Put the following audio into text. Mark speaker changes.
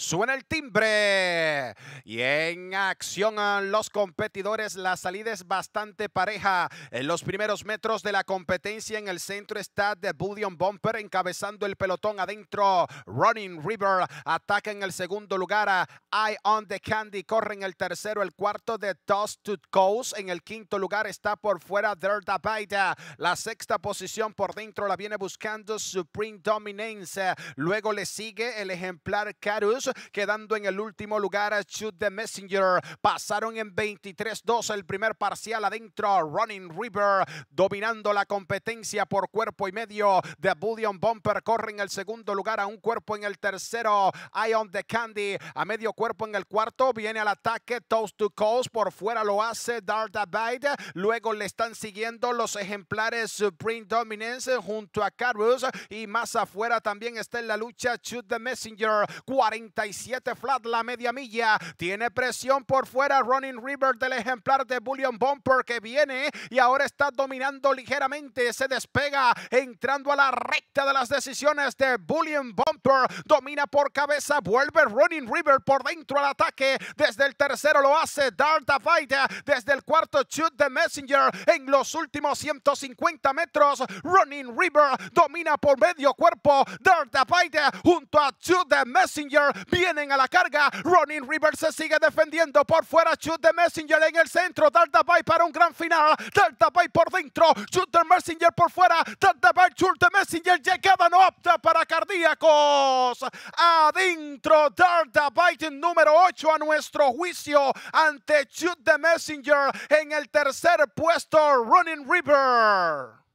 Speaker 1: Suena el timbre y en acción ah, los competidores. La salida es bastante pareja. En los primeros metros de la competencia en el centro está The Bullion Bumper encabezando el pelotón adentro. Running River ataca en el segundo lugar. Eye on the Candy corre en el tercero. El cuarto de Dust to Coast. En el quinto lugar está por fuera Dirt La sexta posición por dentro la viene buscando Supreme Dominance. Luego le sigue el ejemplar Carus quedando en el último lugar. Shoot the Messenger. Pasaron en 23-2 el primer parcial adentro. Running River dominando la competencia por cuerpo y medio. The Bullion Bumper corre en el segundo lugar, a un cuerpo en el tercero. Eye the Candy a medio cuerpo en el cuarto. Viene al ataque Toast to Coast. Por fuera lo hace Dart Abide. Luego le están siguiendo los ejemplares Supreme Dominance junto a Carus. Y más afuera también está en la lucha Shoot the Messenger. 40 37 flat la media milla. Tiene presión por fuera Running River del ejemplar de Bullion Bumper que viene y ahora está dominando ligeramente. Se despega entrando a la recta de las decisiones de Bullion Bumper. Domina por cabeza, vuelve Running River por dentro al ataque. Desde el tercero lo hace Darta Fight. Desde el cuarto, Shoot the Messenger. En los últimos 150 metros, Running River domina por medio cuerpo. Darta Fight junto a Shoot the Messenger Vienen a la carga. Running River se sigue defendiendo. Por fuera, shoot de Messenger en el centro. Delta Bay para un gran final. Delta Bay por dentro. Shoot de Messenger por fuera. Delta Bay, shoot de Messenger. Llegada no opta para cardíacos. Adentro, Delta Bay número 8 a nuestro juicio ante shoot de Messenger en el tercer puesto. Running River.